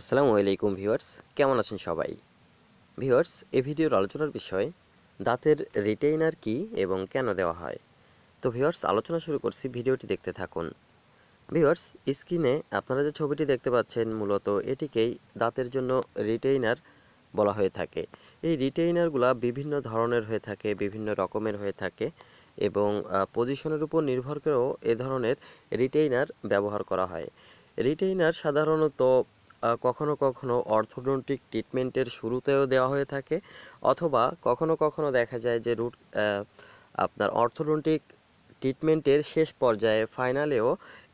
আসসালামু আলাইকুম ভিউয়ার্স কেমন আছেন সবাই ভিউয়ার্স এ ভিডিওর আলোচনার বিষয় দাঁতের রিটেইনার কি এবং কেন দেওয়া হয় তো ভিউয়ার্স আলোচনা শুরু করছি ভিডিওটি দেখতে থাকুন ভিউয়ার্স স্ক্রিনে আপনারা যে ছবিটি দেখতে পাচ্ছেন মূলত এটিকেই দাঁতের জন্য রিটেইনার বলা হয়ে থাকে এই রিটেইনারগুলা বিভিন্ন ধরনের হয়ে থাকে বিভিন্ন রকমের হয়ে থাকে এবং পজিশনের উপর নির্ভর করেও এ ধরনের রিটেইনার ব্যবহার করা হয় রিটেইনার সাধারণত কখনো কখনো অর্থোডন্টিক ট্রিটমেন্টের শুরুতেও দেওয়া হয়ে থাকে অথবা কখনো কখনো দেখা যায় যে রুট আপনার অর্থোডন্টিক ট্রিটমেন্টের শেষ পর্যায়ে ফাইনালেও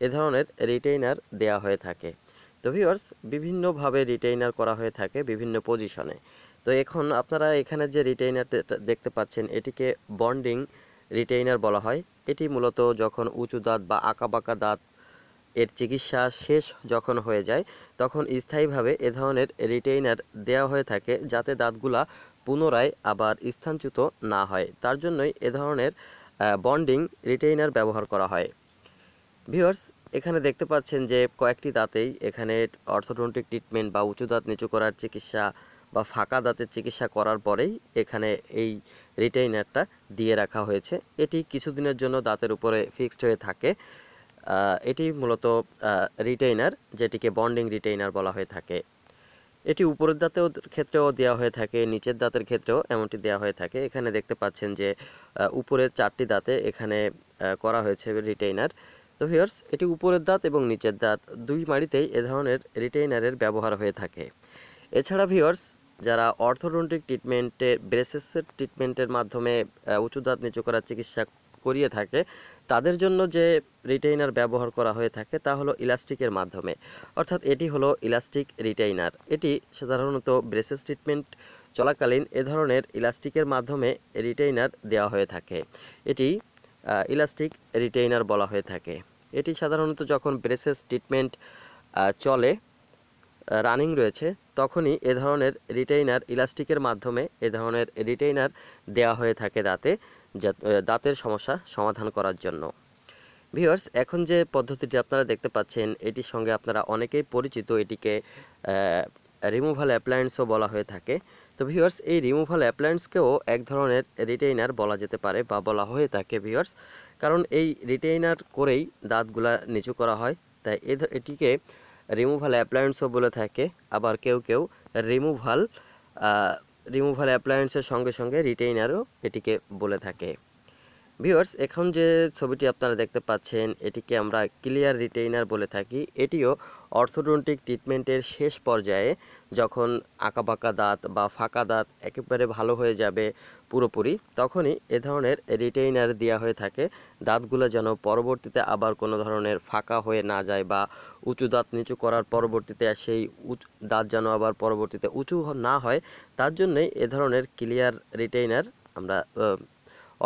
এ ধরনের রিটেইনার দেওয়া হয়ে থাকে তো ভিউয়ার্স বিভিন্নভাবে রিটেইনার করা হয়ে থাকে বিভিন্ন পজিশনে তো এখন আপনারা এখানে যে রিটেইনার দেখতে পাচ্ছেন এটিকে বন্ডিং রিটেইনার বলা হয় এটি মূলত যখন উঁচু দাঁত বা আঁকাবাঁকা দাঁত এর চিকিৎসা শেষ যখন হয়ে যায় তখন স্থায়ীভাবে এ ধরনের রিটেইনার দেওয়া হয়ে থাকে যাতে দাঁতগুলা পুনরায় আবার স্থানচ্যুত না হয় তার জন্যই এ ধরনের বন্ডিং রিটেইনার ব্যবহার করা হয় ভিউয়ার্স এখানে দেখতে পাচ্ছেন যে কয়েকটি দাঁতেই এখানে অর্থোডন্টিক ট্রিটমেন্ট বা উঁচু দাঁত নিচু করার চিকিৎসা বা ফাঁকা দাঁতের চিকিৎসা করার পরেই এখানে এই রিটেইনারটা দিয়ে রাখা হয়েছে এটি কিছুদিনের জন্য দাঁতের উপরে ফিক্সড হয়ে থাকে এটি মূলত রিটেইনার যেটিকে বন্ডিং রিটেইনার বলা হয়ে থাকে এটি উপরের দাঁতেও ক্ষেত্রেও দেওয়া হয়ে থাকে নিচের দাঁতের ক্ষেত্রেও এমনটি দেওয়া হয়ে থাকে এখানে দেখতে পাচ্ছেন যে উপরের চারটি দাঁতে এখানে করা হয়েছে রিটেইনার তো ভিওর্স এটি উপরের দাঁত এবং নিচের দাঁত দুই মাড়িতেই এ ধরনের রিটেইনারের ব্যবহার হয়ে থাকে এছাড়া ভিওর্স যারা অর্থোডন্টিক ট্রিটমেন্টে ব্রেসেসের ট্রিটমেন্টের মাধ্যমে উঁচু দাঁত নিচু করার চিকিৎসা করিয়ে থাকে তাদের জন্য যে রিটেইনার ব্যবহার করা হয়ে থাকে তা হলো ইলাস্টিকের মাধ্যমে অর্থাৎ এটি হলো ইলাস্টিক রিটেইনার এটি সাধারণত ব্রেসেস ট্রিটমেন্ট চলাকালীন এ ধরনের ইলাস্টিকের মাধ্যমে রিটেইনার দেওয়া হয়ে থাকে এটি ইলাস্টিক রিটেইনার বলা হয়ে থাকে এটি সাধারণত যখন ব্রেসেস ট্রিটমেন্ট চলে রানিং রয়েছে তখনই এ ধরনের রিটেইনার ইলাস্টিকের মাধ্যমে এ ধরনের রিটেইনার দেওয়া হয়ে থাকে দাঁতে দাঁতের সমস্যা সমাধান করার জন্য ভিওর্স এখন যে পদ্ধতিটি আপনারা দেখতে পাচ্ছেন এটির সঙ্গে আপনারা অনেকেই পরিচিত এটিকে রিমুভাল অ্যাপ্লায়েন্সও বলা হয়ে থাকে তো ভিওর্স এই রিমুভাল অ্যাপ্লায়েন্সকেও এক ধরনের রিটেইনার বলা যেতে পারে বা বলা হয়ে থাকে ভিওর্স কারণ এই রিটেইনার করেই দাঁতগুলা নিচু করা হয় তাই এটিকে রিমুভাল অ্যাপ্লায়েন্সও বলে থাকে আবার কেউ কেউ রিমুভাল রিমুভাল অ্যাপ্লায়েন্সের সঙ্গে সঙ্গে রিটেইনারও এটিকে বলে থাকে ভিউয়ার্স এখন যে ছবিটি আপনারা দেখতে পাচ্ছেন এটিকে আমরা ক্লিয়ার রিটেইনার বলে থাকি এটিও অর্থোডন্টিক ট্রিটমেন্টের শেষ পর্যায়ে যখন আঁকাবাঁকা দাঁত বা ফাঁকা দাঁত একেবারে ভালো হয়ে যাবে পুরোপুরি তখনই এ ধরনের রিটেইনার দেওয়া হয়ে থাকে দাঁতগুলো যেন পরবর্তীতে আবার কোনো ধরনের ফাঁকা হয়ে না যায় বা উঁচু দাঁত নিচু করার পরবর্তীতে সেই দাঁত যেন আবার পরবর্তীতে উঁচু না হয় তার জন্যই এ ধরনের ক্লিয়ার রিটেইনার আমরা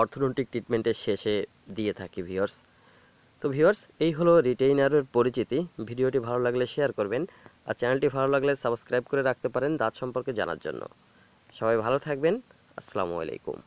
অর্থনৈতিক ট্রিটমেন্টের শেষে দিয়ে থাকি ভিওর্স তো ভিওর্স এই হলো রিটেইনারের পরিচিতি ভিডিওটি ভালো লাগলে শেয়ার করবেন আর চ্যানেলটি ভালো লাগলে সাবস্ক্রাইব করে রাখতে পারেন দাঁত সম্পর্কে জানার জন্য সবাই ভালো থাকবেন আসসালামু আলাইকুম